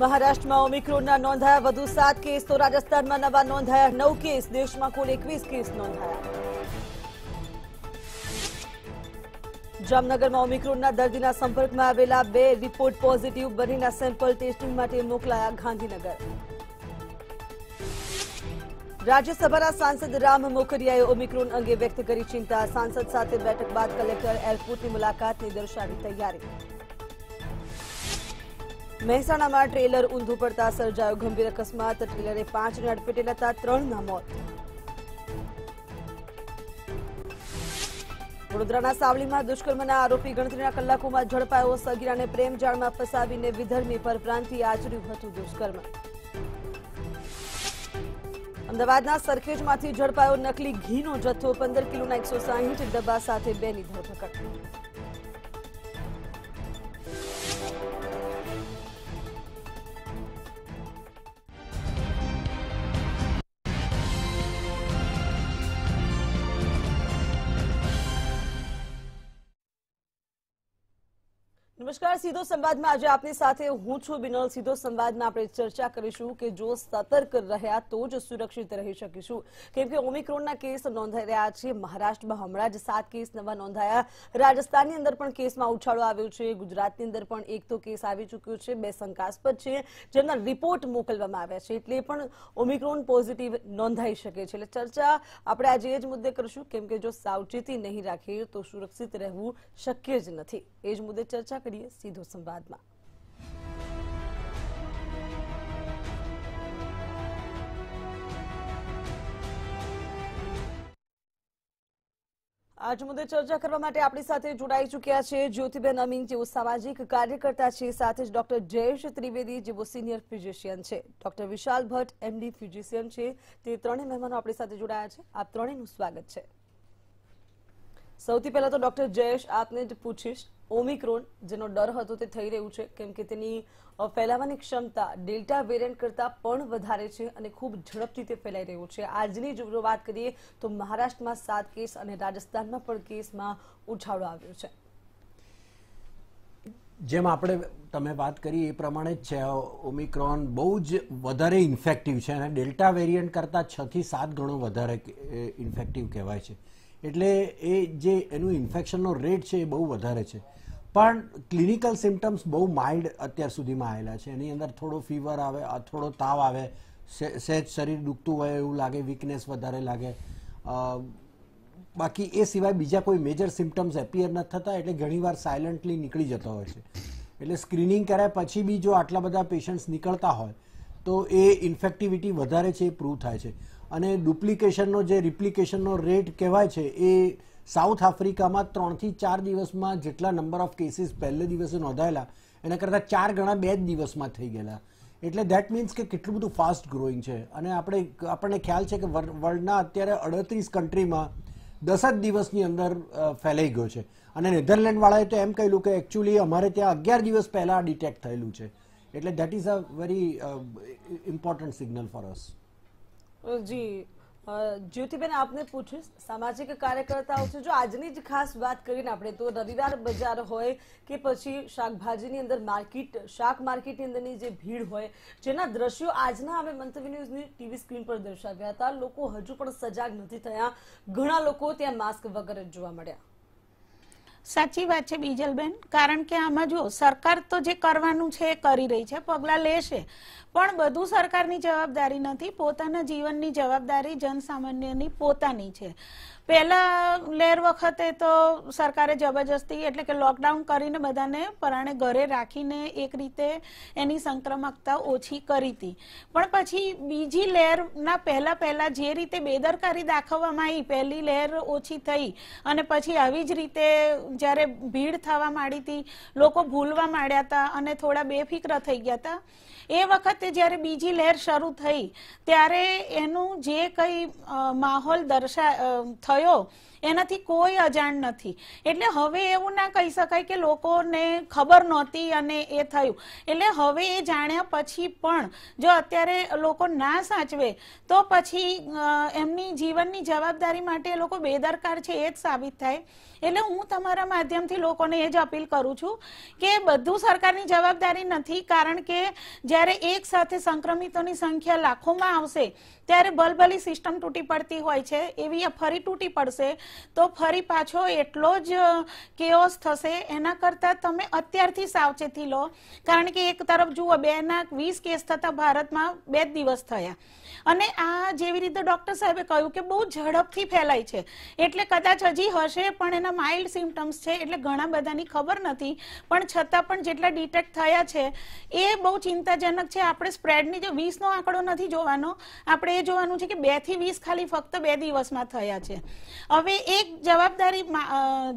મહારાષ્ટ્રમાં ઓમિક્રોનના નોંધાયા વધુ સાત કેસ તો રાજસ્થાનમાં નવા નોંધાયા નવ કેસ દેશમાં કુલ એકવીસ કેસ નોંધાયા જામનગરમાં ઓમિક્રોનના દર્દીના સંપર્કમાં આવેલા બે રિપોર્ટ પોઝિટિવ બનીના સેમ્પલ ટેસ્ટિંગ માટે મોકલાયા ગાંધીનગર રાજ્યસભાના સાંસદ રામ મોકરિયાએ ઓમિક્રોન અંગે વ્યક્ત કરી ચિંતા સાંસદ સાથે બેઠક બાદ કલેક્ટર એરપોર્ટની મુલાકાતની દર્શાવી તૈયારી મહેસાણામાં ટ્રેલર ઊંધું પડતા સર્જાયો ગંભીર અકસ્માત ટ્રેલરે પાંચને અડફેટે લેતા ત્રણના મોત વડોદરાના સાવલીમાં દુષ્કર્મના આરોપી ગણતરીના કલાકોમાં ઝડપાયો સગીરાને પ્રેમજાળમાં ફસાવીને વિધર્મી પરપ્રાંતિ આચર્યું હતું દુષ્કર્મ અમદાવાદના સરખેજમાંથી ઝડપાયો નકલી ઘીનો જથ્થો પંદર કિલોના એકસો ડબ્બા સાથે બેની ધરપકડ સીધો સંવાદમાં આજે આપની સાથે હું છું બિનોલ સીધો સંવાદમાં આપણે ચર્ચા કરીશું કે જો સતર્ક રહ્યા તો જ સુરક્ષિત રહી શકીશું કેમ કે ઓમિક્રોનના કેસ નોંધાઈ રહ્યા છે મહારાષ્ટ્રમાં હમણાં જ સાત કેસ નવા નોંધાયા રાજસ્થાનની અંદર પણ કેસમાં ઉછાળો આવ્યો છે ગુજરાતની અંદર પણ એક તો કેસ આવી ચૂક્યો છે બે શંકાસ્પદ છે જેમના રિપોર્ટ મોકલવામાં આવ્યા છે એટલે પણ ઓમિક્રોન પોઝિટિવ નોંધાઈ શકે છે એટલે ચર્ચા આપણે આજે એ જ મુદ્દે કરીશું કેમ કે જો સાવચેતી નહીં રાખીએ તો સુરક્ષિત રહેવું શક્ય જ નથી એ જ મુદ્દે ચર્ચા કરીએ સીધા લીધો સંવાદમાં આજ મુદ્દે ચર્ચા કરવા માટે આપણી સાથે જોડાઈ ચૂક્યા છે જ્યોતિબેન અમીન જેઓ સામાજિક કાર્યકર્તા છે સાથે જ ડોક્ટર જયેશ ત્રિવેદી જેઓ સિનિયર ફિઝિશિયન છે doctor Vishal Bhatt MD physician છે તે ત્રણેય મહેમાનો આપણી સાથે જોડાયા છે આપ ત્રણેયનું સ્વાગત છે સૌથી પહેલા તો ડોક્ટર જયેશ આપને જ પૂછીશ ઓમિક્રોન જેનો ડર હતો તે થઈ રહ્યું છે કેમ કે તેની ફેલાવાની ક્ષમતા ડેલ્ટા વેરિયન્ટ કરતાં પણ વધારે છે અને ખૂબ ઝડપથી તે ફેલાઈ રહ્યું છે આજની જો વાત કરીએ તો મહારાષ્ટ્રમાં સાત કેસ અને રાજસ્થાનમાં પણ કેસમાં ઉછાળો આવ્યો છે જેમ આપણે તમે વાત કરી એ પ્રમાણે જ છે ઓમિક્રોન બહુ જ વધારે ઇન્ફેક્ટિવ છે અને ડેલ્ટા વેરિયન્ટ કરતાં છથી સાત ગણો વધારે ઇન્ફેક્ટિવ કહેવાય છે એટલે એ જે એનું ઇન્ફેક્શનનો રેટ છે એ બહુ વધારે છે પણ ક્લિનિકલ સિમ્ટમ્સ બહુ માઇલ્ડ અત્યાર સુધીમાં આવેલા છે એની અંદર થોડો ફીવર આવે થોડો તાવ આવે સહેજ શરીર દુખતું હોય એવું લાગે વીકનેસ વધારે લાગે બાકી એ સિવાય બીજા કોઈ મેજર સિમ્ટમ્સ એપિયર ન થતા એટલે ઘણીવાર સાયલન્ટલી નીકળી જતા હોય છે એટલે સ્ક્રીનિંગ કર્યા પછી બી જો આટલા બધા પેશન્ટ્સ નીકળતા હોય તો એ ઇન્ફેક્ટિવિટી વધારે છે એ પ્રૂવ થાય છે અને ડુપ્લિકેશનનો જે રિપ્લિકેશનનો રેટ કહેવાય છે એ સાઉથ આફ્રિકામાં ત્રણથી ચાર દિવસમાં જેટલા નંબર ઓફ કેસીસ પહેલે દિવસે નોંધાયેલા એના કરતાં ચાર ગણા બે જ દિવસમાં થઈ ગયેલા એટલે દેટ મીન્સ કે કેટલું બધું ફાસ્ટ ગ્રોઈંગ છે અને આપણે આપણને ખ્યાલ છે કે વર્લ્ડના અત્યારે અડત્રીસ કન્ટ્રીમાં દસ જ દિવસની અંદર ફેલાઈ ગયો છે અને નેધરલેન્ડવાળાએ તો એમ કહેલું કે એકચ્યુઅલી અમારે ત્યાં અગિયાર દિવસ પહેલાં ડિટેક્ટ થયેલું છે એટલે that is a very important signal for us જી જ્યોતિબેન આપને પૂછ્યું સામાજિક કાર્યકર્તાઓ છે જો આજની જ ખાસ વાત કરીને આપણે તો રવિવાર બજાર હોય કે પછી શાકભાજીની અંદર માર્કેટ શાક માર્કેટની અંદરની જે ભીડ હોય જેના દ્રશ્યો આજના અમે મંતવ્ય ન્યૂઝની ટીવી સ્ક્રીન પર દર્શાવ્યા હતા લોકો હજુ પણ સજાગ નથી થયા ઘણા લોકો ત્યાં માસ્ક વગર જ જોવા મળ્યા સાચી વાત છે બીજલબેન કારણ કે આમાં જો સરકાર તો જે કરવાનું છે એ કરી રહી છે પગલાં લેશે પણ બધું સરકારની જવાબદારી નથી પોતાના જીવનની જવાબદારી જનસામાન્યની પોતાની છે પહેલા લહેર વખતે તો સરકારે જબરજસ્તી એટલે કે લોકડાઉન કરીને બધાને પરાણે ઘરે રાખીને એક રીતે એની સંક્રમકતા ઓછી કરી હતી પણ પછી બીજી લહેરના પહેલા પહેલા જે રીતે બેદરકારી દાખવવામાં આવી પહેલી લહેર ઓછી થઈ અને પછી આવી જ રીતે જ્યારે ભીડ થવા માંડી હતી લોકો ભૂલવા માંડ્યા હતા અને થોડા બેફિક્ર થઈ ગયા હતા એ વખતે જ્યારે બીજી લહેર શરૂ થઈ ત્યારે એનું જે કંઈ માહોલ દર્શા 같아요. એનાથી કોઈ અજાણ નથી એટલે હવે એવું ના કહી શકાય કે લોકોને ખબર નહોતી અને એ થયું એટલે હવે એ જાણ્યા પછી પણ જો અત્યારે લોકો ના સાચવે તો પછી એમની જીવનની જવાબદારી માટે એ લોકો બેદરકાર છે એ જ સાબિત થાય એટલે હું તમારા માધ્યમથી લોકોને એ જ અપીલ કરું છું કે બધું સરકારની જવાબદારી નથી કારણ કે જ્યારે એક સાથે સંક્રમિતોની સંખ્યા લાખોમાં આવશે ત્યારે ભલભલી સિસ્ટમ તૂટી પડતી હોય છે એવી ફરી તૂટી પડશે તો ફરી પાછો એટલો જ કેઓસ થશે એના કરતાં તમે અત્યારથી સાવચેતી લો કારણ કે એક તરફ જુઓ બેના વીસ કેસ થતાં ભારતમાં બે દિવસ થયા અને આ જેવી રીતે ડોક્ટર સાહેબે કહ્યું કે બહુ ઝડપથી ફેલાય છે એટલે કદાચ હજી હશે પણ એના માઇલ્ડ સિમ્ટમ્સ છે એટલે ઘણા બધાની ખબર નથી પણ છતાં પણ જેટલા ડિટેક્ટ થયા છે એ બહુ ચિંતાજનક છે આપણે સ્પ્રેડની જો વીસનો આંકડો નથી જોવાનો આપણે એ જોવાનું છે કે બેથી વીસ ખાલી ફક્ત બે દિવસમાં થયા છે હવે એક જવાબદારી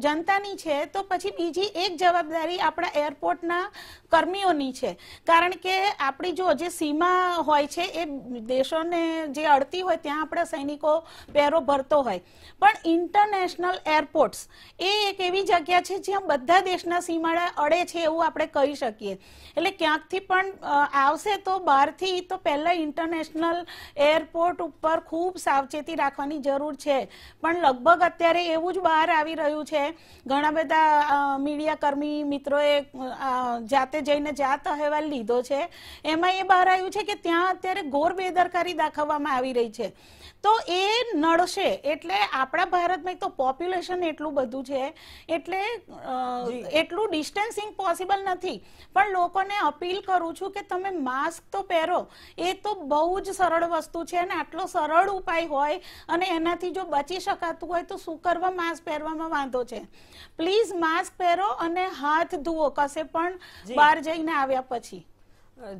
જનતાની છે તો પછી બીજી એક જવાબદારી આપણા એરપોર્ટના કર્મીઓની છે કારણ કે આપણી જો જે સીમા હોય છે એ દેશોને આપણને જે અડતી હોય ત્યાં આપણા સૈનિકો પહેરો ભરતો હોય પણ ઇન્ટરનેશનલ એરપોર્ટ્સ એ એક એવી જગ્યા છે જ્યાં બધા દેશના સીમાડા અડે છે એવું આપણે કહી શકીએ એટલે ક્યાંકથી પણ આવશે તો બહારથી તો પહેલાં ઇન્ટરનેશનલ એરપોર્ટ ઉપર ખૂબ સાવચેતી રાખવાની જરૂર છે પણ લગભગ અત્યારે એવું જ બહાર આવી રહ્યું છે ઘણા બધા મીડિયા કર્મી મિત્રોએ જાતે જઈને જાત અહેવાલ લીધો છે એમાં એ બહાર આવ્યું છે કે ત્યાં અત્યારે ગોર બેદરકારી દાખવવામાં આવી રહી છે તો એ નડશે એટલે આપણા ભારતમાં તો પોપ્યુલેશન એટલું બધું છે એટલે એટલું ડિસ્ટન્સિંગ પોસિબલ નથી પણ લોકોને અપીલ કરું છું કે તમે માસ્ક તો પહેરો એ તો બહુ જ સરળ વસ્તુ છે અને આટલો સરળ ઉપાય હોય અને એનાથી જો બચી શકાતું હોય તો શું કરવા માસ્ક પહેરવામાં વાંધો છે પ્લીઝ માસ્ક પહેરો અને હાથ ધુઓ કશે પણ બહાર જઈને આવ્યા પછી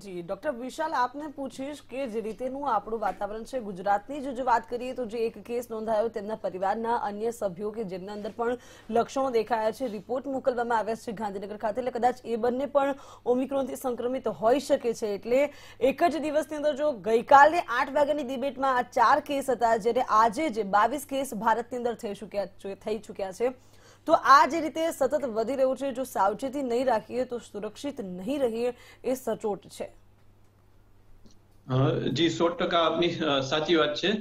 જી ડોક્ટર વિશાલ આપને પૂછીશ કે જે રીતેનું આપણું વાતાવરણ છે ગુજરાતની જો વાત કરીએ તો જે એક કેસ નોંધાયો તેમના પરિવારના અન્ય સભ્યો કે જેમના અંદર પણ લક્ષણો દેખાયા છે રિપોર્ટ મોકલવામાં આવ્યા છે ગાંધીનગર ખાતે એટલે કદાચ એ બંને પણ ઓમિક્રોનથી સંક્રમિત હોઈ શકે છે એટલે એક જ દિવસની અંદર જો ગઈકાલે આઠ વાગ્યાની ડિબેટમાં આ ચાર કેસ હતા જ્યારે આજે જે બાવીસ કેસ ભારતની અંદર થઈ ચૂક્યા થઈ ચૂક્યા છે તો આ જે રીતે સતત વધી રહ્યું છે જો સાવચેતી નહીં રાખીએ તો સુરક્ષિત નહીં રહીએ એ સચોટ છે જી સો ટકા આપની સાચી વાત છે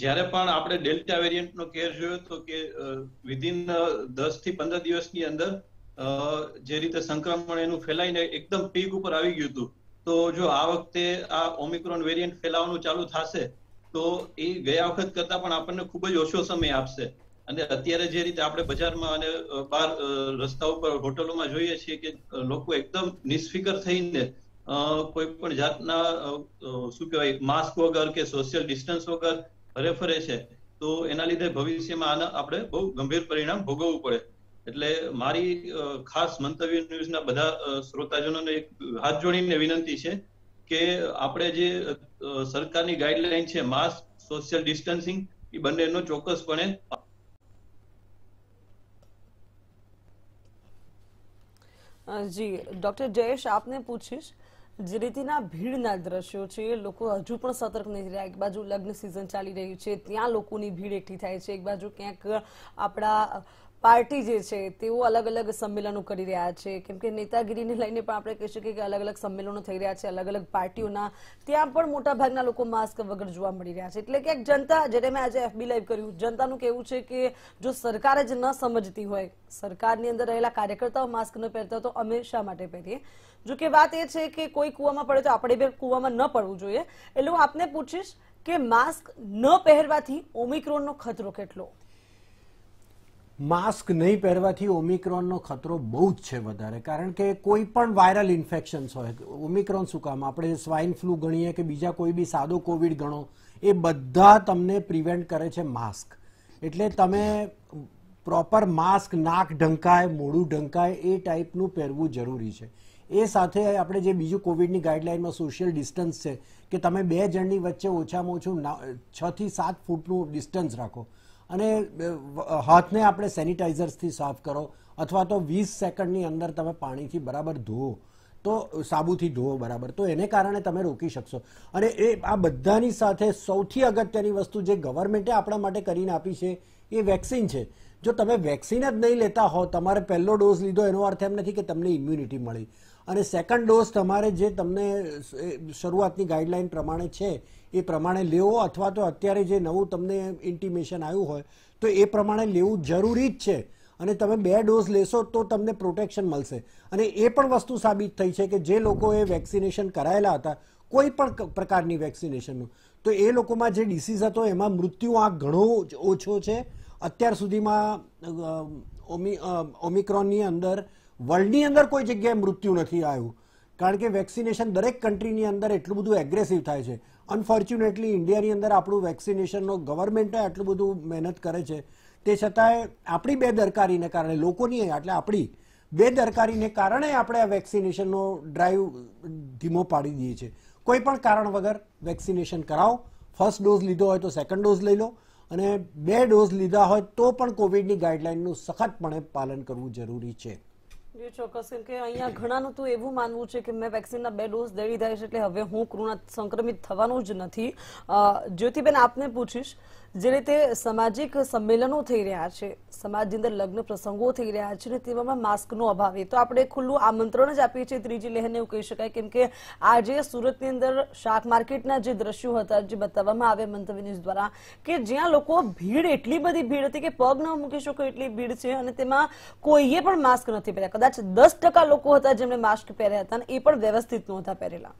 જ્યારે પણ આપણે ડેલ્ટા વેરિયન્ટનો કેર જોયો તો કે વિધિન દસ થી પંદર દિવસની અંદર જે રીતે સંક્રમણ એનું ફેલાઈને એકદમ પીક ઉપર આવી ગયું હતું તો જો આ વખતે આ ઓમિક્રોન વેરિયન્ટ ફેલાવાનું ચાલુ થશે તો એ ગયા વખત કરતા પણ આપણને ખૂબ જ ઓછો સમય આપશે અને અત્યારે જે રીતે આપણે બજારમાં અને બહાર રસ્તા ઉપર હોટલોમાં જોઈએ છીએ કે લોકો એકદમ નિષ્ફિકર થઈને કોઈ પણ જાતના શું કહેવાય માસ્ક વગર કે સોશિયલ ડિસ્ટન્સ વગર ફરે ફરે છે તો એના લીધે ભવિષ્યમાં આના આપણે બહુ ગંભીર પરિણામ ભોગવવું પડે એટલે મારી ખાસ મંતવ્ય ન્યૂઝના બધા શ્રોતાજનોને હાથ જોડીને વિનંતી છે કે આપણે જે સરકારની ગાઈડલાઈન છે માસ્ક સોશિયલ ડિસ્ટન્સિંગ એ બંનેનો ચોક્કસપણે જી ડોક્ટર જયેશ આપને પૂછીશ જે રીતેના ભીડના દ્રશ્યો છે લોકો હજુ પણ સતર્ક નથી રહ્યા એક બાજુ લગ્ન સિઝન ચાલી રહ્યું છે ત્યાં લોકોની ભીડ એકઠી થાય છે એક બાજુ ક્યાંક આપણા પાર્ટી જે છે તેઓ અલગ અલગ સંમેલનો કરી રહ્યા છે કેમ કે નેતાગીરીને લઈને પણ આપણે કહી શકીએ કે અલગ અલગ સંમેલનો થઈ રહ્યા છે અલગ અલગ પાર્ટીઓના ત્યાં પણ મોટાભાગના લોકો માસ્ક વગર જોવા મળી રહ્યા છે એટલે કે જનતા જેને મેં આજે એફબી લાઈવ કર્યું જનતાનું કહેવું છે કે જો સરકાર જ ન સમજતી હોય સરકારની અંદર રહેલા કાર્યકર્તાઓ માસ્ક ન પહેરતા તો અમે શા માટે પહેરીએ જો કે વાત એ છે કે કોઈ કૂવામાં પડે તો આપણે બે કૂવામાં ન પડવું જોઈએ એટલે હું આપને પૂછીશ કે માસ્ક ન પહેરવાથી ઓમિક્રોનનો ખતરો કેટલો માસ્ક નહીં પહેરવાથી ઓમિક્રોનનો ખતરો બહુ જ છે વધારે કારણ કે કોઈ પણ વાયરલ ઇન્ફેક્શન્સ હોય ઓમિક્રોન શું કામ આપણે સ્વાઇન ફ્લૂ ગણીએ કે બીજા કોઈ બી સાદો કોવિડ ગણો એ બધા તમને પ્રિવેન્ટ કરે છે માસ્ક એટલે તમે પ્રોપર માસ્ક નાક ઢંકાય મોડું ઢંકાય એ ટાઈપનું પહેરવું જરૂરી છે એ સાથે આપણે જે બીજું કોવિડની ગાઈડલાઇનમાં સોશિયલ ડિસ્ટન્સ છે કે તમે બે જણની વચ્ચે ઓછામાં ઓછું છથી સાત ફૂટનું ડિસ્ટન્સ રાખો અને હાથને આપણે સેનિટાઈઝર્સથી સાફ કરો અથવા તો વીસ સેકન્ડની અંદર તમે પાણીથી બરાબર ધોવો તો સાબુથી ધોવો બરાબર તો એને કારણે તમે રોકી શકશો અને એ આ બધાની સાથે સૌથી અગત્યની વસ્તુ જે ગવર્મેન્ટે આપણા માટે કરીને આપી છે એ વેક્સિન છે જો તમે વેક્સિન જ નહીં લેતા હો તમારે પહેલો ડોઝ લીધો એનો અર્થ એમ નથી કે તમને ઇમ્યુનિટી મળી અને સેકન્ડ ડોઝ તમારે જે તમને શરૂઆતની ગાઈડલાઇન પ્રમાણે છે એ પ્રમાણે લેવો અથવા તો અત્યારે જે નવું તમને ઇન્ટિમેશન આવ્યું હોય તો એ પ્રમાણે લેવું જરૂરી જ છે અને તમે બે ડોઝ લેશો તો તમને પ્રોટેક્શન મળશે અને એ પણ વસ્તુ સાબિત થઈ છે કે જે લોકોએ વેક્સિનેશન કરાયેલા હતા કોઈ પણ પ્રકારની વેક્સિનેશનનું તો એ લોકોમાં જે ડિસીઝ હતો એમાં મૃત્યુ આંક ઘણો ઓછો છે અત્યાર સુધીમાં ઓમિક્રોનની અંદર વર્લ્ડની અંદર કોઈ જગ્યાએ મૃત્યુ નથી આવ્યું કારણ કે વેક્સિનેશન દરેક કન્ટ્રીની અંદર એટલું બધું એગ્રેસિવ થાય છે અનફોર્ચ્યુનેટલી ઇન્ડિયાની અંદર આપણું વેક્સિનેશનનો ગવર્મેન્ટે આટલું બધું મહેનત કરે છે તે છતાંય આપણી બેદરકારીને કારણે લોકોની એટલે આપણી બેદરકારીને કારણે આપણે આ વેક્સિનેશનનો ડ્રાઈવ ધીમો પાડી દઈએ છીએ કોઈ પણ કારણ વગર વેક્સિનેશન કરાવો ફર્સ્ટ ડોઝ લીધો હોય તો સેકન્ડ ડોઝ લઈ લો અને બે ડોઝ લીધા હોય તો પણ કોવિડની ગાઈડલાઇનનું સખતપણે પાલન કરવું જરૂરી છે ચોક્કસ કેમ કે અહીંયા ઘણાનું તો એવું માનવું છે કે મેં વેક્સિનના બે ડોઝ દેવી થાય છે એટલે હવે હું કોરોના સંક્રમિત થવાનું જ નથી જ્યોતિબેન આપને પૂછીશ જે રીતે સામાજિક સંમેલનો થઈ રહ્યા છે સમાજની અંદર લગ્ન પ્રસંગો થઈ રહ્યા છે અને તેવામાં માસ્કનો અભાવ એ તો આપણે ખુલ્લું આમંત્રણ જ આપીએ છીએ ત્રીજી લહેરને એવું કહી શકાય કેમ કે આજે સુરતની અંદર શાક માર્કેટના જે દ્રશ્યો હતા જે બતાવવામાં આવ્યા મંતવ્ય ન્યૂઝ દ્વારા કે જ્યાં લોકો ભીડ એટલી બધી ભીડ હતી કે પગ ન મૂકી શકો એટલી ભીડ છે અને તેમાં કોઈએ પણ માસ્ક નથી પહેર્યા કદાચ દસ લોકો હતા જેમણે માસ્ક પહેર્યા હતા અને એ પણ વ્યવસ્થિત નહોતા પહેરેલા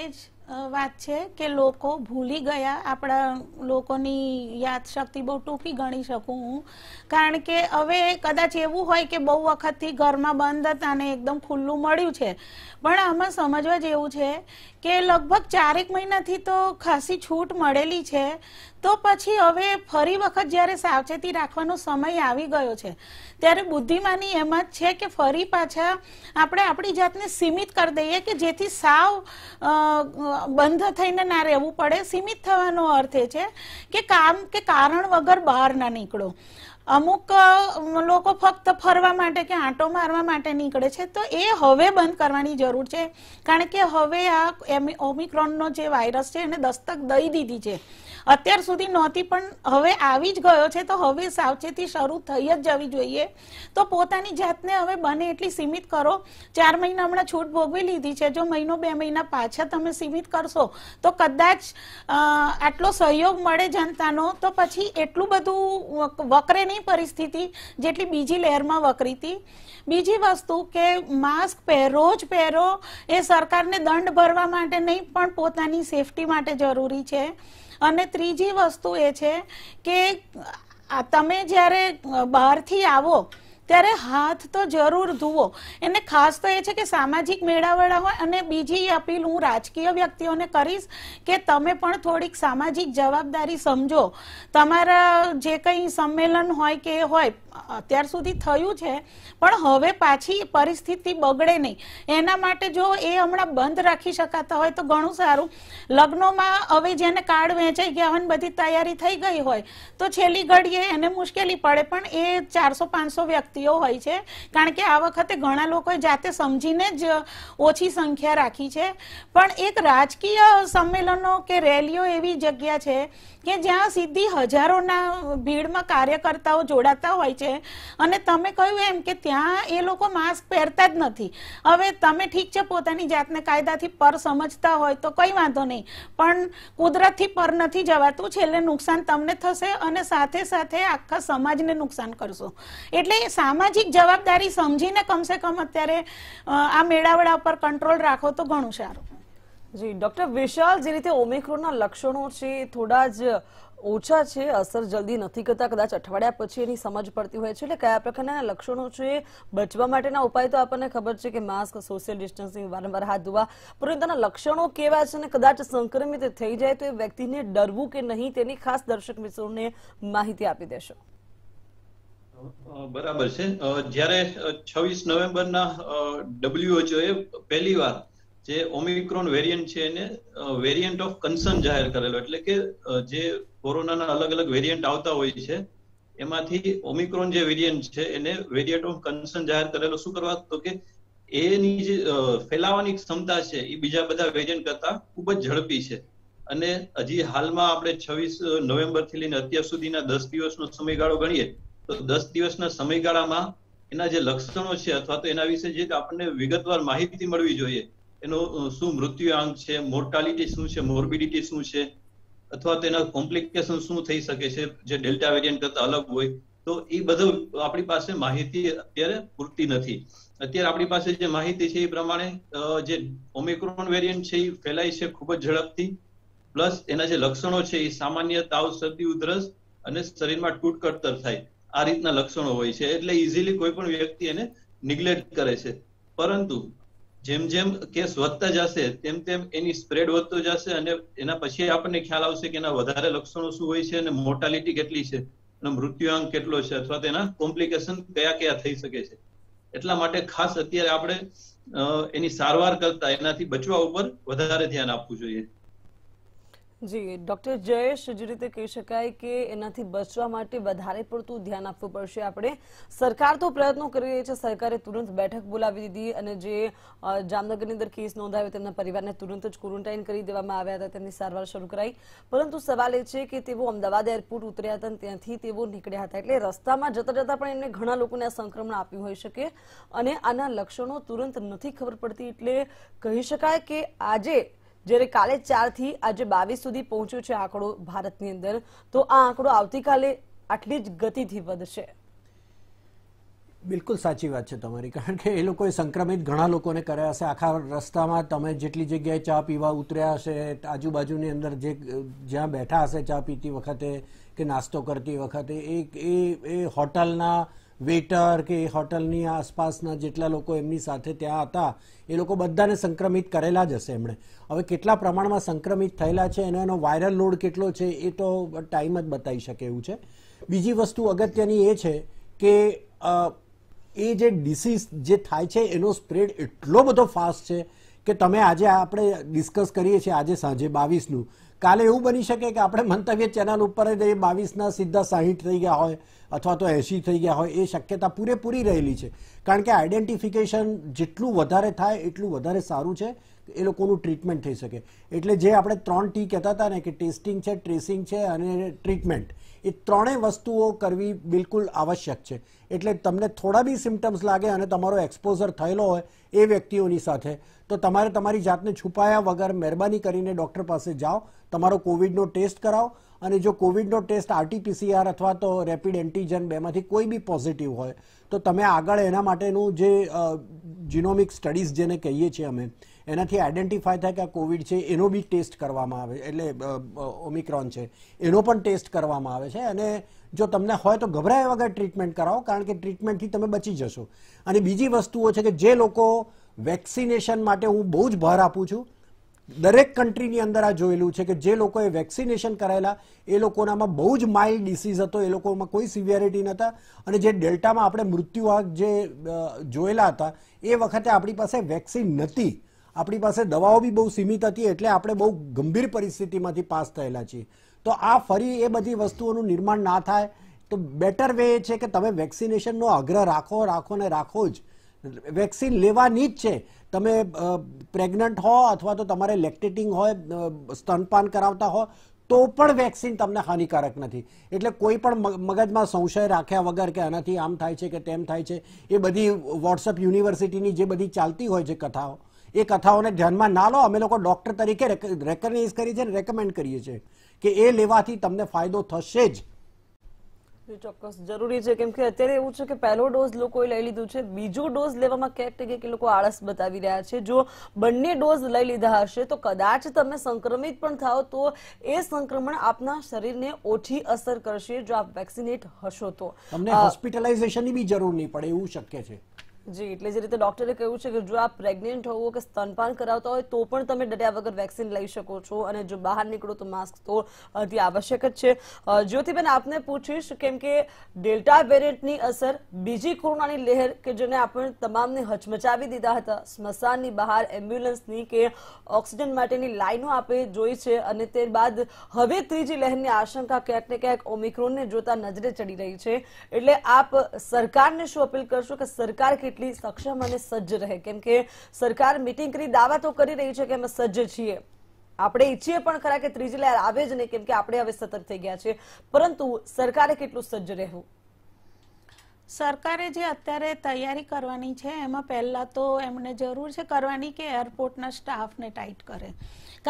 એ જ વાત છે કે લોકો ભૂલી ગયા આપણા લોકોની યાદશક્તિ બહુ ટૂંકી ગણી શકું હું કારણ કે હવે કદાચ એવું હોય કે બહુ વખતથી ઘરમાં બંધ હતા અને એકદમ ખુલ્લું મળ્યું છે પણ આમાં સમજવા જેવું છે કે લગભગ ચારેક મહિનાથી તો ખાસી છૂટ મળેલી છે તો પછી હવે ફરી વખત જ્યારે સાવચેતી રાખવાનો સમય આવી ગયો છે ત્યારે બુદ્ધિમાની એમ જ છે કે ફરી પાછા આપણે આપણી જાતને સીમિત કરી દઈએ કે જેથી સાવ બંધ થઈને ના રહેવું પડે સીમિત થવાનો અર્થ એ છે કે કામ કે કારણ વગર બહાર ના નીકળો અમુક લોકો ફક્ત ફરવા માટે કે આંટો મારવા માટે નીકળે છે તો એ હવે બંધ કરવાની જરૂર છે કારણ કે હવે આ ઓમિક્રોનનો જે વાયરસ છે એને દસ્તક દઈ દીધી છે અત્યાર સુધી નહોતી પણ હવે આવી જ ગયો છે તો હવે સાવચેતી શરૂ થઈ જ જવી જોઈએ તો પોતાની જાતને હવે બને એટલી સીમિત કરો ચાર મહિના હમણાં છૂટ ભોગવી લીધી છે જો મહિનો બે મહિના પાછા તમે સીમિત કરશો તો કદાચ આટલો સહયોગ મળે જનતાનો તો પછી એટલું બધું વકરે નહીં કોરોનાની પરિસ્થિતિ જેટલી બીજી લહેરમાં વકરી હતી બીજી વસ્તુ કે માસ્ક પહેરો જ પહેરો એ સરકારને દંડ ભરવા માટે નહીં પણ પોતાની સેફટી માટે જરૂરી છે અને ત્રીજી વસ્તુ એ છે કે તમે જ્યારે બહારથી આવો ત્યારે હાથ તો જરૂર ધુવો એને ખાસ તો એ છે કે સામાજિક મેળાવડા હોય અને બીજી અપીલ હું રાજકીય વ્યક્તિઓને કરીશ કે તમે પણ થોડીક સામાજિક જવાબદારી સમજો તમારા જે કંઈ સંમેલન હોય કે હોય અત્યાર સુધી થયું છે પણ હવે પાછી પરિસ્થિતિ બગડે નહીં એના માટે જો એ હમણાં બંધ રાખી શકાતા હોય તો ઘણું સારું લગ્નોમાં હવે જેને કાર્ડ વેચાઈ ગયા હોય બધી તૈયારી થઈ ગઈ હોય તો છેલ્લી ઘડીએ એને મુશ્કેલી પડે પણ એ ચારસો પાંચસો વ્યક્તિ વ્યક્તિઓ હોય છે કારણ કે આ વખતે ઘણા લોકોએ જાતે સમજીને જ ઓછી સંખ્યા રાખી છે પણ એક રાજકીય સંમેલનો કે રેલીઓ એવી જગ્યા છે કે જ્યાં સીધી હજારોના ભીડમાં કાર્યકર્તાઓ જોડાતા હોય છે અને તમે કહ્યું એમ કે ત્યાં એ લોકો માસ્ક પહેરતા જ નથી હવે તમે ઠીક છે પોતાની જાતને કાયદાથી પર સમજતા હોય તો કંઈ વાંધો નહીં પણ કુદરતથી પર નથી જવાતું છેલ્લે નુકસાન તમને થશે અને સાથે સાથે આખા સમાજને નુકસાન કરશો એટલે સામાજિક જવાબદારી સમજીને કમસે કમ અત્યારે આ મેળાવડા પર કંટ્રોલ રાખો તો ઘણું સારું જી ડોક્ટર વિશાલ જે રીતે ઓમિક્રોનના લક્ષણો છે થોડા જ ઓછા છે અસર જલ્દી નથી કરતા કદાચ અઠવાડિયા પછી એની સમજ પડતી હોય છે એટલે કયા પ્રકારના લક્ષણો છે બચવા માટેના ઉપાય તો આપણને ખબર છે કે માસ્ક સોશિયલ ડિસ્ટન્સિંગ વારંવાર હાથ ધોવા પરંતુ તેના લક્ષણો કેવા છે અને કદાચ સંક્રમિત થઈ જાય તો એ વ્યક્તિને ડરવું કે નહીં તેની ખાસ દર્શક મિત્રોને માહિતી આપી દેશો બરાબર છે જ્યારે છવ્વીસ નવેમ્બરના ડબ્લ્યુએચઓએ પહેલી વાર જે ઓમિક્રોન વેરિયન્ટ છે એને વેરિયન્ટ ઓફ કન્સર્ન જાહેર કરેલો એટલે કે જે કોરોનાના અલગ અલગ વેરિયન્ટ આવતા હોય છે એમાંથી ઓમિક્રોન જે વેરિયન્ટ છે એને વેરિયન્ટ ઓફ કન્સર્ન જાહેર કરેલો શું કરવા તો કે એની જે ફેલાવાની ક્ષમતા છે એ બીજા બધા વેરિયન્ટ કરતા ખૂબ જ ઝડપી છે અને હજી હાલમાં આપણે છવ્વીસ નવેમ્બર થી લઈને અત્યાર સુધીના દસ દિવસનો સમયગાળો ગણીએ તો દસ દિવસના સમયગાળામાં એના જે લક્ષણો છે અથવા તો એના વિશે જે આપણને વિગતવાર માહિતી મળવી જોઈએ એનો શું મૃત્યુઆંક છે મોર્ટાલિટી શું છે મોર્બિડિટી શું છે અથવા તેના કોમ્પ્લિકેશન શું થઈ શકે છે જે ડેલ્ટા વેરિયન્ટ કરતા અલગ હોય તો એ બધું આપણી પાસે માહિતી અત્યારે પૂરતી નથી અત્યારે આપણી પાસે જે માહિતી છે એ પ્રમાણે જે ઓમિક્રોન વેરિયન્ટ છે એ ફેલાય છે ખૂબ જ ઝડપથી પ્લસ એના જે લક્ષણો છે એ સામાન્ય તાવ શરદી ઉધરસ અને શરીરમાં તૂટ થાય આ રીતના લક્ષણો હોય છે એટલે ઇઝીલી કોઈ પણ વ્યક્તિ એને નિગ્લેક્ટ કરે છે પરંતુ જેમ જેમ કેસ વધતા જશે તેમ તેમ એની સ્પ્રેડ વધતો જશે અને એના પછી આપણને ખ્યાલ આવશે કે એના વધારે લક્ષણો શું હોય છે અને મોર્ટાલિટી કેટલી છે અને મૃત્યુઆંક કેટલો છે અથવા તેના કોમ્પ્લિકેશન કયા કયા થઈ શકે છે એટલા માટે ખાસ અત્યારે આપણે એની સારવાર કરતા એનાથી બચવા ઉપર વધારે ધ્યાન આપવું જોઈએ જી ડોક્ટર જયેશ જે રીતે કહી શકાય કે એનાથી બચવા માટે વધારે પડતું ધ્યાન આપવું પડશે આપણે સરકાર તો પ્રયત્નો કરી રહી છે સરકારે તુરંત બેઠક બોલાવી દીધી અને જે જામનગરની અંદર કેસ નોંધાયો તેમના પરિવારને તુરંત જ ક્વોરન્ટાઇન કરી દેવામાં આવ્યા હતા તેમની સારવાર શરૂ કરાઈ પરંતુ સવાલ એ છે કે તેઓ અમદાવાદ એરપોર્ટ ઉતર્યા હતા ત્યાંથી તેઓ નીકળ્યા હતા એટલે રસ્તામાં જતા જતા પણ એમને ઘણા લોકોને આ સંક્રમણ આપ્યું હોઈ શકે અને આના લક્ષણો તુરંત નથી ખબર પડતી એટલે કહી શકાય કે આજે જ્યારે કાલે ચારથી આજે બાવીસ સુધી પહોંચ્યો છે આંકડો ભારતની અંદર તો આ આંકડો આવતીકાલે આટલી જ ગતિથી વધશે બિલકુલ સાચી વાત છે તમારી કારણ કે એ લોકોએ સંક્રમિત ઘણા લોકોને કર્યા હશે આખા રસ્તામાં તમે જેટલી જગ્યાએ ચા પીવા ઉતર્યા હશે આજુબાજુની અંદર જે જ્યાં બેઠા હશે ચા પીતી વખતે કે નાસ્તો કરતી વખતે એ એ હોટલના વેટર કે હોટલની આસપાસના જેટલા લોકો એમની સાથે ત્યાં હતા એ લોકો બધાને સંક્રમિત કરેલા જ હશે એમણે હવે કેટલા પ્રમાણમાં સંક્રમિત થયેલા છે એનો એનો વાયરલ લોડ કેટલો છે એ તો ટાઈમ જ બતાવી શકે એવું છે બીજી વસ્તુ અગત્યની એ છે કે એ જે ડિસીઝ જે થાય છે એનો સ્પ્રેડ એટલો બધો ફાસ્ટ છે કે તમે આજે આપણે ડિસ્કસ કરીએ છીએ આજે સાંજે બાવીસનું કાલે એવું બની શકે કે આપણે મંતવ્ય ચેનલ ઉપર જ એ બાવીસના સીધા સાહીઠ થઈ ગયા હોય અથવા તો એસી થઈ ગયા હોય એ શક્યતા પૂરેપૂરી રહેલી છે કારણ કે આઈડેન્ટિફિકેશન જેટલું વધારે થાય એટલું વધારે સારું છે એ લોકોનું ટ્રીટમેન્ટ થઈ શકે એટલે જે આપણે ત્રણ ટી કહેતા હતા ને કે ટેસ્ટિંગ છે ટ્રેસિંગ છે અને ટ્રીટમેન્ટ એ ત્રણેય વસ્તુઓ કરવી બિલકુલ આવશ્યક છે એટલે તમને થોડા બી સિમ્ટમ્સ લાગે અને તમારો એક્સપોઝર થયેલો હોય એ વ્યક્તિઓની સાથે તો તમારે તમારી જાતને છુપાયા વગર મહેરબાની કરીને ડૉક્ટર પાસે જાઓ તમારો કોવિડનો ટેસ્ટ કરાવો અને જો કોવિડનો ટેસ્ટ આરટીપીસીઆર અથવા તો રેપિડ એન્ટીજન બેમાંથી કોઈ બી પોઝિટિવ હોય તો તમે આગળ એના માટેનું જે જીનોમિક સ્ટડીઝ જેને કહીએ છીએ અમે એનાથી આઈડેન્ટિફાય થાય કે આ કોવિડ છે એનો બી ટેસ્ટ કરવામાં આવે એટલે ઓમિક્રોન છે એનો પણ ટેસ્ટ કરવામાં આવે છે અને જો તમને હોય તો ગભરાયા વગર ટ્રીટમેન્ટ કરાવો કારણ કે ટ્રીટમેન્ટથી તમે બચી જશો અને બીજી વસ્તુઓ છે કે જે લોકો વેક્સિનેશન માટે હું બહુ જ ભાર આપું છું દરેક કન્ટ્રીની અંદર આ જોયેલું છે કે જે લોકોએ વેક્સિનેશન કરાયેલા એ લોકોનામાં બહુ જ માઇલ્ડ ડિસીઝ હતો એ લોકોમાં કોઈ સિવિયરિટી નહોતા અને જે ડેલ્ટામાં આપણે મૃત્યુઆંક જે જોયેલા હતા એ વખતે આપણી પાસે વેક્સિન નહોતી આપણી પાસે દવાઓ બી બહુ સીમિત હતી એટલે આપણે બહુ ગંભીર પરિસ્થિતિમાંથી પાસ થયેલા છીએ તો આ ફરી એ બધી વસ્તુઓનું નિર્માણ ના થાય તો બેટર વે એ છે કે તમે વેક્સિનેશનનો આગ્રહ રાખો રાખો ને રાખો જ વેક્સિન લેવાની જ છે તમે પ્રેગ્નન્ટ હો અથવા તો તમારે લેક્ટેટિંગ હોય સ્તનપાન કરાવતા હો તો પણ વેક્સિન તમને હાનિકારક નથી એટલે કોઈ પણ મગજમાં સંશય રાખ્યા વગર કે આનાથી આમ થાય છે કે તેમ થાય છે એ બધી વોટ્સઅપ યુનિવર્સિટીની જે બધી ચાલતી હોય છે કથાઓ એ કથાઓને ધ્યાનમાં ના લો અમે લોકો ડૉક્ટર તરીકે રેકગ્નાઇઝ કરીએ છીએ રેકમેન્ડ કરીએ છીએ કે એ લેવાથી તમને ફાયદો થશે જ ચોક્કસ જરૂરી છે કેમ કે અત્યારે એવું છે કે પહેલો ડોઝ લોકોએ લઈ લીધું છે બીજો ડોઝ લેવામાં ક્યાંક ને કે લોકો આળસ બતાવી રહ્યા છે જો બંને ડોઝ લઈ લીધા હશે તો કદાચ તમે સંક્રમિત પણ થાઓ તો એ સંક્રમણ આપના શરીરને ઓછી અસર કરશે જો આપ વેક્સિનેટ હશો તો તમને હોસ્પિટલાઇઝેશનની બી જરૂર નહીં પડે એવું શક્ય છે જી એટલે જે રીતે ડોક્ટરે કહ્યું છે કે જો આપ પ્રેગ્નેન્ટ હોવો કે સ્તનપાન કરાવતા હોય તો પણ તમે ડર્યા વગર વેક્સિન લઈ શકો છો અને જો બહાર નીકળો તો માસ્ક તો અતિ આવશ્યક જ છે જ્યોતિબેન આપને પૂછીશ કેમ કે ડેલ્ટા વેરિયન્ટની અસર બીજી કોરોનાની લહેર કે જેને આપણે તમામને હચમચાવી દીધા હતા સ્મશાનની બહાર એમ્બ્યુલન્સની કે ઓક્સિજન માટેની લાઈનો આપણે જોઈ છે અને તે બાદ હવે ત્રીજી લહેરની આશંકા ક્યાંક ને ક્યાંક ઓમિક્રોનને જોતા નજરે ચડી રહી છે એટલે આપ સરકારને શું અપીલ કરશો કે સરકાર કેટલી એટલી સક્ષમ અને સજ્જ રહે કેમ કે સરકાર મિટિંગ કરી દાવા તો કરી રહી છે કે અમે સજ્જ છીએ આપણે ઈચ્છીએ પણ ખરા કે ત્રીજી લહેર આવે જ નહીં કેમ કે આપણે હવે સતર્ક થઈ ગયા છે પરંતુ સરકારે કેટલું સજ્જ રહેવું સરકારે જે અત્યારે તૈયારી કરવાની છે એમાં પહેલાં તો એમને જરૂર છે કરવાની કે એરપોર્ટના સ્ટાફને ટાઈટ કરે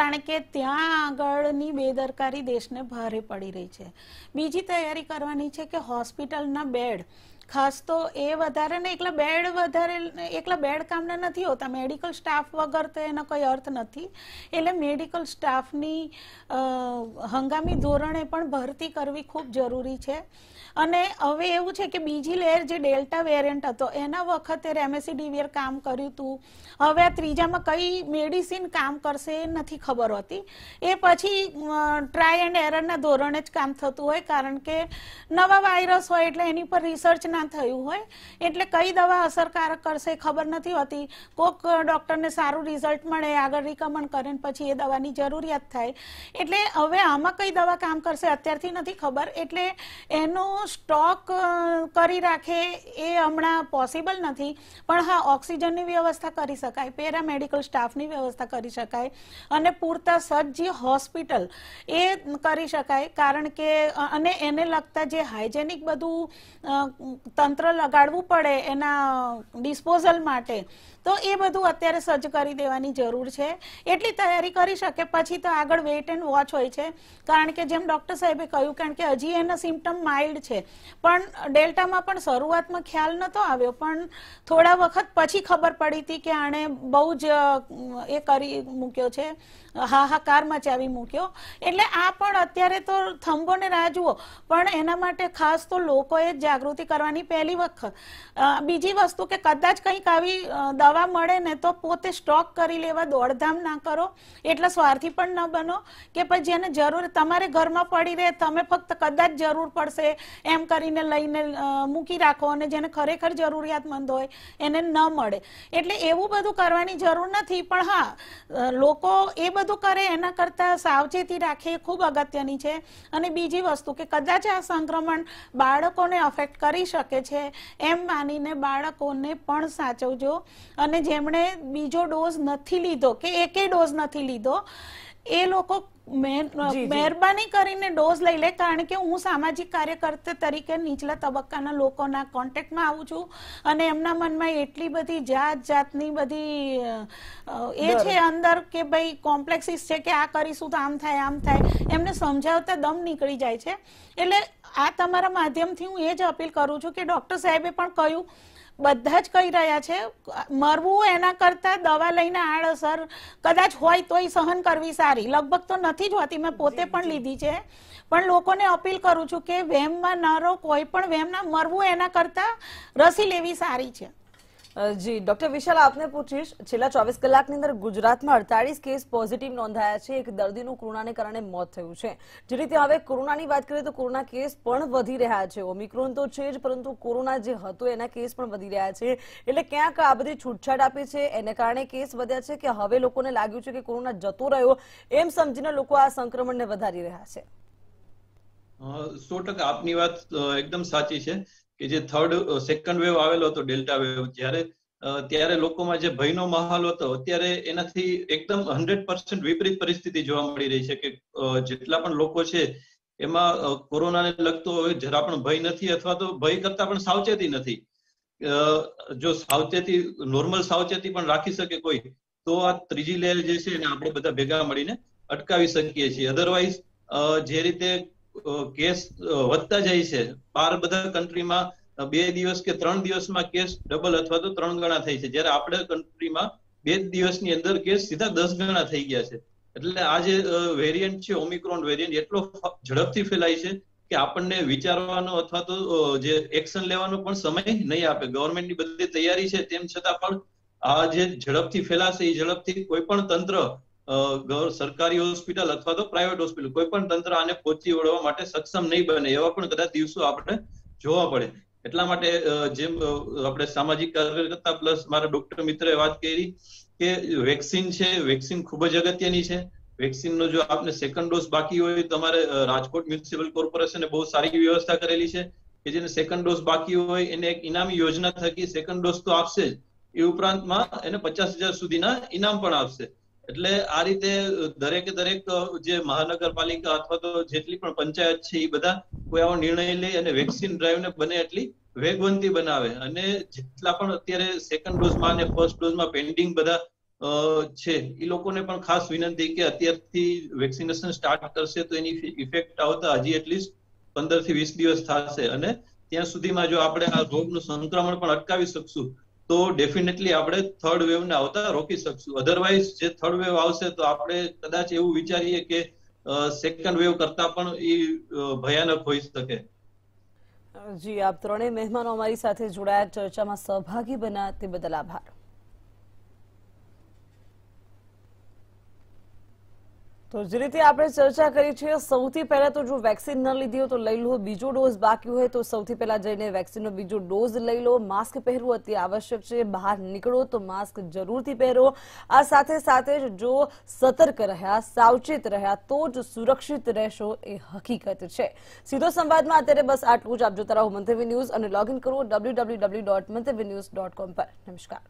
કારણ કે ત્યાં આગળની બેદરકારી દેશને ભારે પડી રહી છે બીજી તૈયારી કરવાની છે કે હોસ્પિટલના બેડ ખાસ તો એ વધારે ને એકલા બેડ વધારે એકલા બેડ કામના નથી હોતા મેડિકલ સ્ટાફ વગર તો એનો કોઈ અર્થ નથી એટલે મેડિકલ સ્ટાફની હંગામી ધોરણે પણ ભરતી કરવી ખૂબ જરૂરી છે અને હવે એવું છે કે બીજી લેયર જે ડેલ્ટા વેરિયન્ટ હતો એના વખતે રેમેસી ડિવિયર કામ કર્યું હતું હવે આ ત્રીજામાં કઈ મેડિસિન કામ કરશે એ નથી ખબર હોતી એ પછી ટ્રાય એન્ડ એરરના ધોરણે જ કામ થતું હોય કારણ કે નવા વાયરસ હોય એટલે એની પર રિસર્ચના ના થયું હોય એટલે કઈ દવા અસરકારક કરશે ખબર નથી હોતી કોક ડૉક્ટરને સારું રિઝલ્ટ મળે આગળ રિકમેન્ડ કરે ને પછી એ દવાની જરૂરિયાત થાય એટલે હવે આમાં કઈ દવા કામ કરશે અત્યારથી નથી ખબર એટલે એનો સ્ટોક કરી રાખે એ હમણાં પોસિબલ નથી પણ હા ઓક્સિજનની વ્યવસ્થા કરી શકાય પેરામેડિકલ સ્ટાફની વ્યવસ્થા કરી શકાય અને પૂરતા સજ્જ હોસ્પિટલ એ કરી શકાય કારણ કે અને એને લગતા જે હાઇજેનિક બધું તંત્ર લગાડવું પડે એના ડિસ્પોઝલ માટે તો એ બધું અત્યારે સજ્જ કરી દેવાની જરૂર છે એટલી તૈયારી કરી શકે પછી તો આગળ વેઇટ એન્ડ વોચ હોય છે કારણ કે જેમ ડૉક્ટર સાહેબે કહ્યું કારણ કે હજી એના સિમ્ટમ માઇલ્ડ છે પણ ડેલ્ટામાં પણ શરૂઆતમાં ખ્યાલ નહોતો આવ્યો પણ થોડા વખત પછી ખબર પડી હતી કે આણે બહુ જ એ કરી મૂક્યો છે હાહાકાર મચાવી મૂક્યો એટલે આ પણ અત્યારે તો થંભોને રાહ જુઓ પણ એના માટે ખાસ તો લોકોએ જાગૃતિ કરવાની પહેલી વખત બીજી વસ્તુ કે કદાચ કંઈક આવી દવા મળે ને તો પોતે સ્ટોક કરી લેવા દોડધામ ના કરો એટલા સ્વાર્થી પણ ન બનો કે પછી જેને જરૂર તમારે ઘરમાં પડી રહે તમે ફક્ત કદાચ જરૂર પડશે એમ કરીને લઈને મૂકી રાખો અને જેને ખરેખર જરૂરિયાતમંદ હોય એને ન મળે એટલે એવું બધું કરવાની જરૂર નથી પણ હા લોકો એ બધું બધું કરે એના કરતાં સાવચેતી રાખે એ ખૂબ અગત્યની છે અને બીજી વસ્તુ કે કદાચ આ સંક્રમણ બાળકોને અફેક્ટ કરી શકે છે એમ માનીને બાળકોને પણ સાચવજો અને જેમણે બીજો ડોઝ નથી લીધો કે એકે ડોઝ નથી લીધો એ લોકો મહેરબાની કરીને ડોઝ લઈ લે કારણ કે હું સામાજિક કાર્યકર્તા તરીકે નીચલા તબક્કાના લોકોના કોન્ટેક્ટમાં આવું છું અને એમના મનમાં એટલી બધી જાત જાતની બધી એ છે અંદર કે ભાઈ કોમ્પ્લેક્સિસ છે કે આ કરીશું તો આમ થાય આમ થાય એમને સમજાવતા દમ નીકળી જાય છે એટલે આ તમારા માધ્યમથી હું એ જ અપીલ કરું છું કે ડૉક્ટર સાહેબે પણ કહ્યું બધા જ કહી રહ્યા છે મરવું એના કરતાં દવા લઈને આડઅસર કદાચ હોય તોય સહન કરવી સારી લગભગ તો નથી જ હોતી મેં પોતે પણ લીધી છે પણ લોકોને અપીલ કરું છું કે વેમમાં ન રહો કોઈ પણ વેમના મરવું એના કરતાં રસી લેવી સારી છે જી ડોક્ટર વિશાલ આપને પૂછીશ છેલ્લા ચોવીસ કલાકની અંદર ગુજરાતમાં અડતાળીસ કેસ પોઝિટિવ નોંધાયા છે એક દર્દીનું કોરોનાને કારણે મોત થયું છે જે રીતે હવે કોરોનાની વાત કરીએ તો કોરોના કેસ પણ વધી રહ્યા છે ઓમિક્રોન તો છે જ પરંતુ કોરોના જે હતો એના કેસ પણ વધી રહ્યા છે એટલે ક્યાંક આ બધી છૂટછાટ આપી છે એને કારણે કેસ વધ્યા છે કે હવે લોકોને લાગ્યું છે કે કોરોના જતો રહ્યો એમ સમજીને લોકો આ સંક્રમણને વધારી રહ્યા છે સો ટકા આપની વાત એકદમ સાચી છે કે જે થર્ડ સેકન્ડ વેવ આવેલો હતો ડેલ્ટા વેવ જ્યારે ત્યારે લોકોમાં જે ભયનો માહોલ હતો અત્યારે એનાથી એકદમ હંડ્રેડ પર્સન્ટ વિપરીત પરિસ્થિતિ જોવા મળી રહી છે કે જેટલા પણ લોકો છે એમાં કોરોનાને લગતો જરા પણ ભય નથી અથવા તો ભય કરતા પણ સાવચેતી નથી જો સાવચેતી નોર્મલ સાવચેતી પણ રાખી શકે કોઈ તો આ ત્રીજી લહેર જે છે એને આપણે બધા ભેગા મળીને અટકાવી શકીએ છીએ અધરવાઇઝ જે રીતે કેસ વધતા જાય છે બાર બધા કન્ટ્રીમાં બે દિવસ કે ત્રણ દિવસમાં કેસ ડબલ અથવા તો ત્રણ ગણા થઈ છે જ્યારે આપણે કન્ટ્રીમાં બે દિવસની અંદર કેસ સીધા દસ ગણા થઈ ગયા છે એટલે આ જે વેરિયન્ટ છે ઓમિક્રોન વેરિયન્ટ એટલો ઝડપથી ફેલાય છે કે આપણને વિચારવાનો અથવા તો જે એક્શન લેવાનો પણ સમય નહીં આપે ગવર્મેન્ટની બધી તૈયારી છે તેમ છતાં પણ આ જે ઝડપથી ફેલાશે એ ઝડપથી કોઈ પણ તંત્ર સરકારી હોસ્પિટલ અથવા તો પ્રાઇવેટ હોસ્પિટલ કોઈ પણ તંત્ર આને પહોંચી વળવા માટે સક્ષમ નહીં બને એવા પણ કદાચ દિવસો આપણે જોવા પડે એટલા માટે જેમ આપણે સામાજિક કાર્યકર્તા પ્લસ મારા ડોક્ટર મિત્રએ વાત કરી કે વેક્સિન છે વેક્સિન ખૂબ જ અગત્યની છે વેક્સિનનો જો આપને સેકન્ડ ડોઝ બાકી હોય તમારે રાજકોટ મ્યુનિસિપલ કોર્પોરેશને બહુ સારી વ્યવસ્થા કરેલી છે કે જેને સેકન્ડ ડોઝ બાકી હોય એને એક ઇનામી યોજના થકી સેકન્ડ ડોઝ તો આપશે જ એ ઉપરાંતમાં એને પચાસ હજાર સુધીના ઇનામ પણ આપશે એટલે આ રીતે દરેકે દરેક જે મહાનગરપાલિકા અથવા તો જેટલી પણ પંચાયત છે એ બધા કોઈ આવો નિર્ણય લે અને વેક્સિન ડ્રાઈવને બને એટલી વેગવંતી બનાવે અને જેટલા પણ અત્યારે સેકન્ડ ડોઝમાં અને ફર્સ્ટ ડોઝમાં પેન્ડિંગ બધા છે એ લોકોને પણ ખાસ વિનંતી કે અત્યારથી વેક્સિનેશન સ્ટાર્ટ કરશે તો એની ઇફેક્ટ આવતા હજી એટલીસ્ટ પંદર થી વીસ દિવસ થશે અને ત્યાં સુધીમાં જો આપણે આ રોગનું સંક્રમણ પણ અટકાવી શકશું તો ડેફિનેટલી આપણે થર્ડ વેવને આવતા રોકી શકશું અધરવાઇઝ જે થર્ડ વેવ આવશે તો આપણે કદાચ એવું વિચારીએ કે સેકન્ડ વેવ કરતા પણ એ ભયાનક હોઈ શકે જી આપ ત્રણેય મહેમાનો અમારી સાથે જોડાયા ચર્ચામાં સહભાગી બન્યા તે બદલ આભાર તો જે રીતે આપણે ચર્ચા કરી છે સૌથી પહેલા તો જો વેક્સિન ન લીધી હોય તો લઈ લો બીજો ડોઝ બાકી હોય તો સૌથી પહેલા જઈને વેક્સિનનો બીજો ડોઝ લઈ લો માસ્ક પહેરવું અતિ આવશ્યક છે બહાર નીકળો તો માસ્ક જરૂરથી પહેરો આ સાથે સાથે જો સતર્ક રહ્યા સાવચેત રહ્યા તો જ સુરક્ષિત રહેશો એ હકીકત છે સીધો સંવાદમાં અત્યારે બસ આટલું જ આપ જોતા રહો મંતવ્ય ન્યૂઝ અને લોગ ઇન કરો ડબલ્યુ પર નમસ્કાર